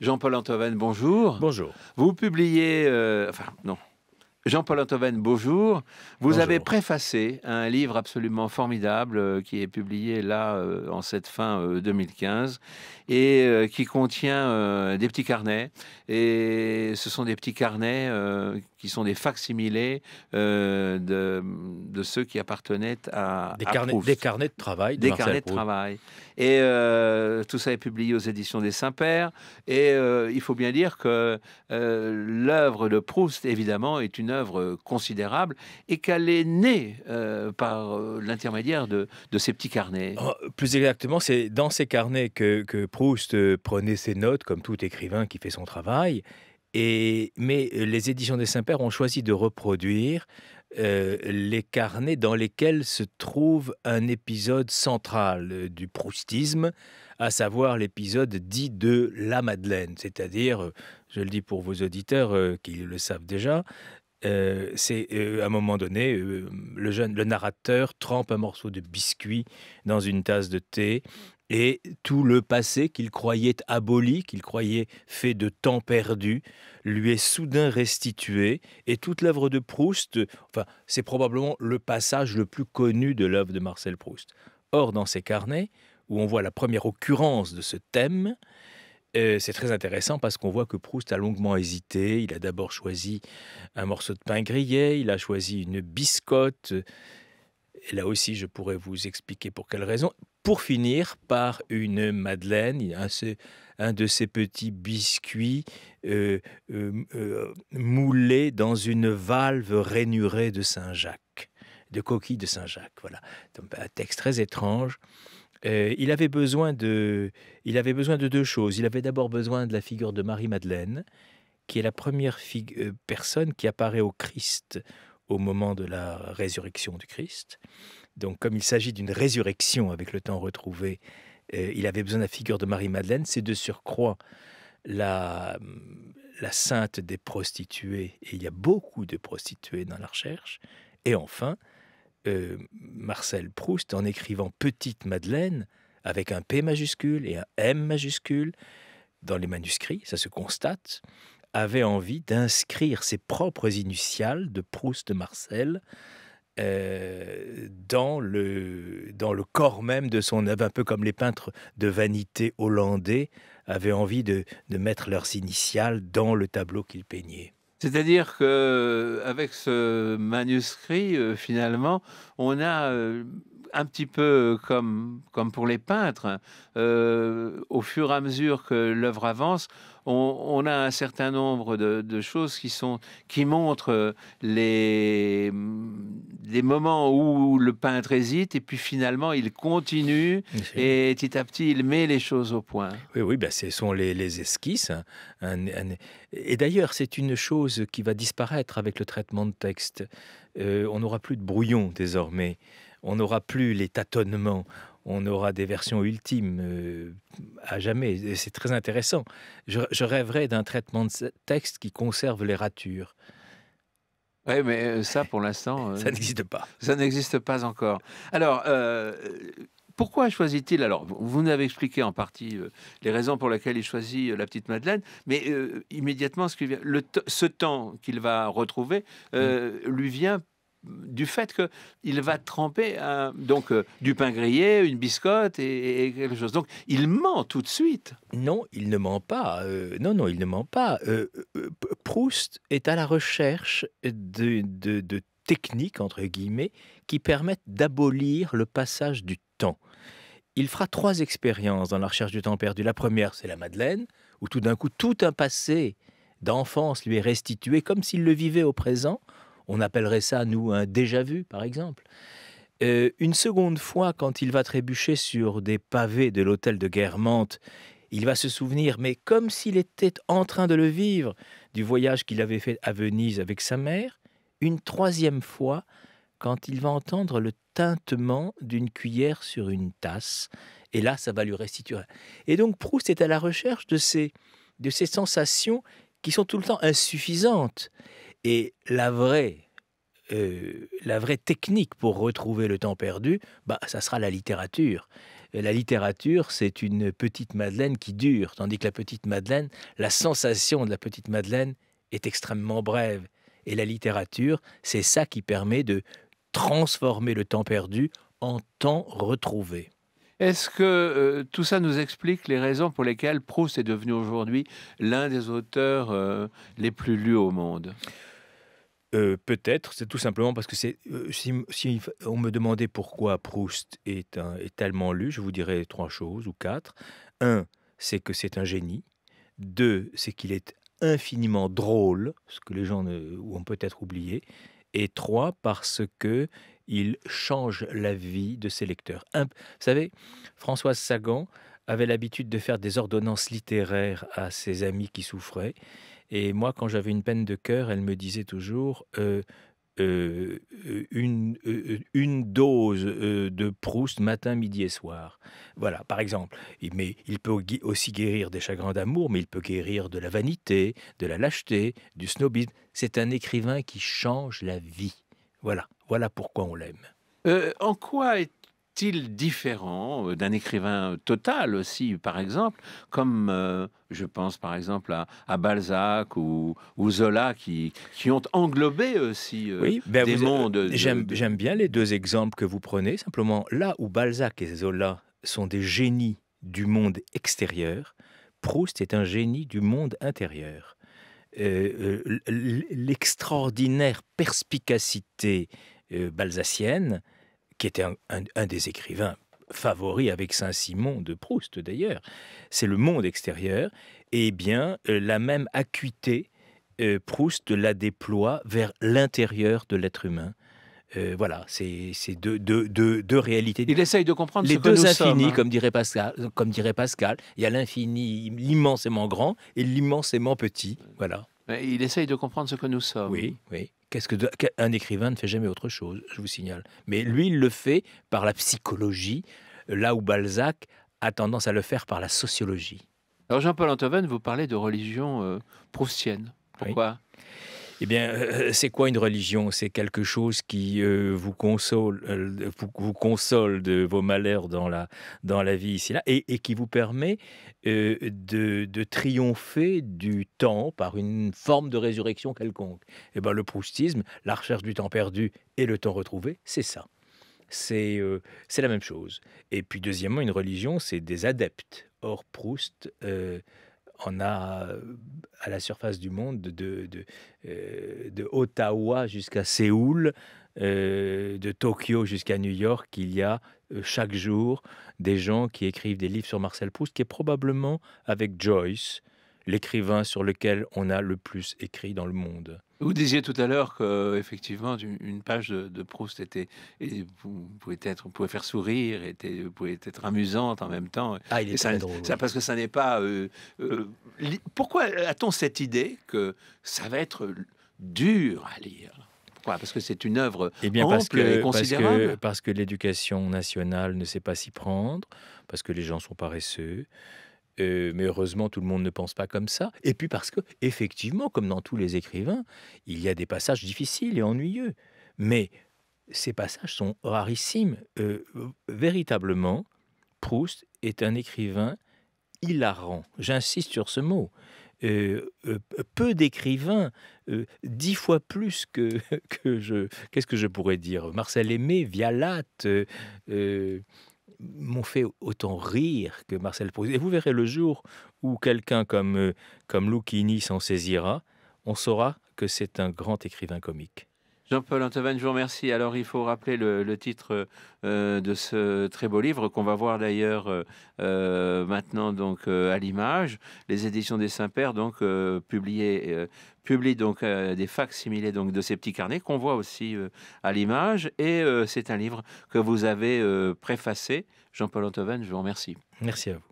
Jean-Paul Antoven, bonjour. Bonjour. Vous publiez, euh, enfin non, Jean-Paul Antoven, bonjour. Vous avez préfacé un livre absolument formidable euh, qui est publié là euh, en cette fin 2015 euh, et qui contient des petits carnets. Et ce sont des petits carnets qui sont des facsimilés de, de, ceux qui appartenaient à. Des, carnets, des carnets de travail. des carnets de travail. Et tout ça est publié aux éditions des Saint-Pères. Et il faut bien dire que l'œuvre de Proust, évidemment, est une œuvre euh, considérable et qu'elle est née euh, par euh, l'intermédiaire de, de, ces petits carnets. Oh, plus exactement, c'est dans ces carnets que, que, Proust prenait ses notes, comme tout écrivain qui fait son travail. Et, mais les éditions des Saint-Pères ont choisi de reproduire les carnets dans lesquels se trouve un épisode central du proustisme, à savoir l'épisode dit de la Madeleine, c'est-à-dire, je le dis pour vos auditeurs qui le savent déjà, euh, c'est euh, à un moment donné, euh, le jeune, narrateur trempe un morceau de biscuit dans une tasse de thé et tout le passé qu'il croyait aboli, qu'il croyait fait de temps perdu, lui est soudain restitué, et toute l'œuvre de Proust, enfin, c'est probablement le passage le plus connu de l'œuvre de Marcel Proust. Or, dans ces carnets, où on voit la première occurrence de ce thème, euh, c'est très intéressant parce qu'on voit que Proust a longuement hésité. Il a d'abord choisi un morceau de pain grillé, il a choisi une biscotte. Et là aussi, je pourrais vous expliquer pour quelle raison. Pour finir par une madeleine, un, de ces petits biscuits euh, euh, moulés dans une valve rainurée de Saint-Jacques, de coquille de Saint-Jacques. Voilà, un texte très étrange il, avait besoin de, il avait besoin de deux choses. Il avait d'abord besoin de la figure de Marie-Madeleine, qui est la première personne qui apparaît au Christ au moment de la résurrection du Christ. Donc comme il s'agit d'une résurrection avec le temps retrouvé, il avait besoin de la figure de Marie-Madeleine. C'est de surcroît la, la sainte des prostituées, et il y a beaucoup de prostituées dans la recherche. Et enfin, euh, Marcel Proust en écrivant Petite Madeleine avec un P majuscule et un M majuscule dans les manuscrits, ça se constate, avait envie d'inscrire ses propres initiales de Proust de Marcel euh, dans, le, dans le corps même de son œuvre, un peu comme les peintres de vanité hollandais avaient envie de, de mettre leurs initiales dans le tableau qu'ils peignaient. C'est-à-dire que euh, avec ce manuscrit, euh, finalement, on a euh, un petit peu euh, comme, comme pour les peintres. Euh, au fur et à mesure que l'œuvre avance, on, a un certain nombre de, choses qui, sont, qui montrent les, moments où le peintre hésite et puis finalement il continue et petit à petit il met les choses au point. Oui, oui, ben, ce sont les, esquisses. Et d'ailleurs, c'est une chose qui va disparaître avec le traitement de texte. Euh, on n'aura plus de brouillon désormais on n'aura plus les tâtonnements, on aura des versions ultimes euh, à jamais. C'est très intéressant. Je, rêverais d'un traitement de texte qui conserve les ratures. Oui, mais euh, ça, pour l'instant... Euh, ça n'existe pas. Ça n'existe pas encore. Alors, pourquoi choisit-il Alors, vous nous avez expliqué en partie les raisons pour lesquelles il choisit la petite Madeleine, mais immédiatement, ce, ce temps qu'il va retrouver mmh. lui vient du fait qu'il va tremper hein, donc euh, du pain grillé, une biscotte et, quelque chose. Donc il ment tout de suite. Non, il ne ment pas. Euh, non, non, il ne ment pas. Euh, Proust est à la recherche de, de techniques, entre guillemets, qui permettent d'abolir le passage du temps. Il fera trois expériences dans la recherche du temps perdu. La première, c'est la Madeleine, où tout d'un coup, tout un passé d'enfance lui est restitué comme s'il le vivait au présent on appellerait ça, nous, un déjà-vu, par exemple. Euh, une seconde fois, quand il va trébucher sur des pavés de l'hôtel de Guermantes, il va se souvenir, mais comme s'il était en train de le vivre, du voyage qu'il avait fait à Venise avec sa mère. Une troisième fois, quand il va entendre le tintement d'une cuillère sur une tasse, et là, ça va lui restituer. Et donc, Proust est à la recherche de ces, de ces sensations qui sont tout le temps insuffisantes. Et la vraie, euh, la vraie technique pour retrouver le temps perdu, bah, ça sera la littérature. la littérature, c'est une petite Madeleine qui dure, tandis que la petite Madeleine, la sensation de la petite Madeleine est extrêmement brève. Et la littérature, c'est ça qui permet de transformer le temps perdu en temps retrouvé. Est-ce que euh, tout ça nous explique les raisons pour lesquelles Proust est devenu aujourd'hui l'un des auteurs euh, les plus lus au monde euh, peut-être, c'est tout simplement parce que c'est. Euh, si, on me demandait pourquoi Proust est, tellement lu, je vous dirais trois choses ou quatre. Un, c'est que c'est un génie. Deux, c'est qu'il est infiniment drôle, ce que les gens ne, ont peut-être oublié. Et trois, parce que il change la vie de ses lecteurs. vous savez, Françoise Sagan avait l'habitude de faire des ordonnances littéraires à ses amis qui souffraient. Et moi, quand j'avais une peine de cœur, elle me disait toujours euh, euh, euh, une, une, dose de Proust matin, midi et soir. Voilà, par exemple. Mais il peut aussi guérir des chagrins d'amour, mais il peut guérir de la vanité, de la lâcheté, du snobisme. C'est un écrivain qui change la vie. Voilà, voilà pourquoi on l'aime. en quoi est différent euh, d'un écrivain total aussi, par exemple, comme euh, je pense par exemple à, Balzac ou, Zola, qui, ont englobé aussi euh, ben des mondes. J'aime bien les deux exemples que vous prenez, simplement là où Balzac et Zola sont des génies du monde extérieur, Proust est un génie du monde intérieur. L'extraordinaire perspicacité balsacienne qui était un, des écrivains favoris avec Saint-Simon de Proust d'ailleurs, c'est le monde extérieur, et eh bien euh, la même acuité, euh, Proust la déploie vers l'intérieur de l'être humain. Euh, voilà, c'est deux, de réalités. Il essaye de comprendre les deux infinis, hein. comme dirait Pascal. Comme dirait Pascal, il y a l'infini, l'immensément grand et l'immensément petit. Voilà. Il essaye de comprendre ce que nous sommes. Oui, oui. Qu'est-ce que écrivain ne fait jamais autre chose, je vous signale. Mais lui, il le fait par la psychologie, là où Balzac a tendance à le faire par la sociologie. Alors Jean-Paul Antoven, vous parlez de religion euh, proustienne. Pourquoi eh bien, euh, euh, c'est quoi une religion C'est quelque chose qui euh, vous, console, vous console de vos malheurs dans la, dans la vie ici-là et, qui vous permet de, triompher du temps par une forme de résurrection quelconque. Eh bien, le proustisme, la recherche du temps perdu et le temps retrouvé, c'est ça c'est la même chose. Et puis deuxièmement, une religion, c'est des adeptes. Or, Proust on a à la surface du monde, de, euh, Ottawa jusqu'à Séoul, euh, de Tokyo jusqu'à New York, il y a euh, chaque jour des gens qui écrivent des livres sur Marcel Proust, qui est probablement avec Joyce l'écrivain sur lequel on a le plus écrit dans le monde. Vous disiez tout à l'heure qu'effectivement, une page de, Proust était, et vous pouvez être, vous pouvez faire sourire, était, vous être amusante en même temps. Ah, il est ça, parce que ça n'est pas. Euh, euh, pourquoi a-t-on cette idée que ça va être dur à lire pourquoi Parce que c'est une œuvre eh et bien, ample parce que, et considérable. Parce que, parce que l'éducation nationale ne sait pas s'y prendre, parce que les gens sont paresseux, euh, mais heureusement, tout le monde ne pense pas comme ça. Et puis parce que, effectivement, comme dans tous les écrivains, il y a des passages difficiles et ennuyeux. Mais ces passages sont rarissimes. Euh, véritablement, Proust est un écrivain hilarant. J'insiste sur ce mot. Euh, peu d'écrivains, dix fois plus que, que je. Qu'est-ce que je pourrais dire Marcel Aimé, Vialat, m'ont fait autant rire que Marcel Proust. Et vous verrez le jour où quelqu'un comme, euh, comme Lucchini s'en saisira, on saura que c'est un grand écrivain comique. Jean-Paul Antoven, je vous remercie. Alors, il faut rappeler le, titre euh, de ce très beau livre qu'on va voir d'ailleurs euh, euh, maintenant donc à l'image. Les éditions des Saints-Pères donc publiées, publient donc des facsimilés donc de ces petits carnets qu'on voit aussi à l'image. Et c'est un livre que vous avez préfacé. Jean-Paul Antoine, je vous remercie. Merci à vous.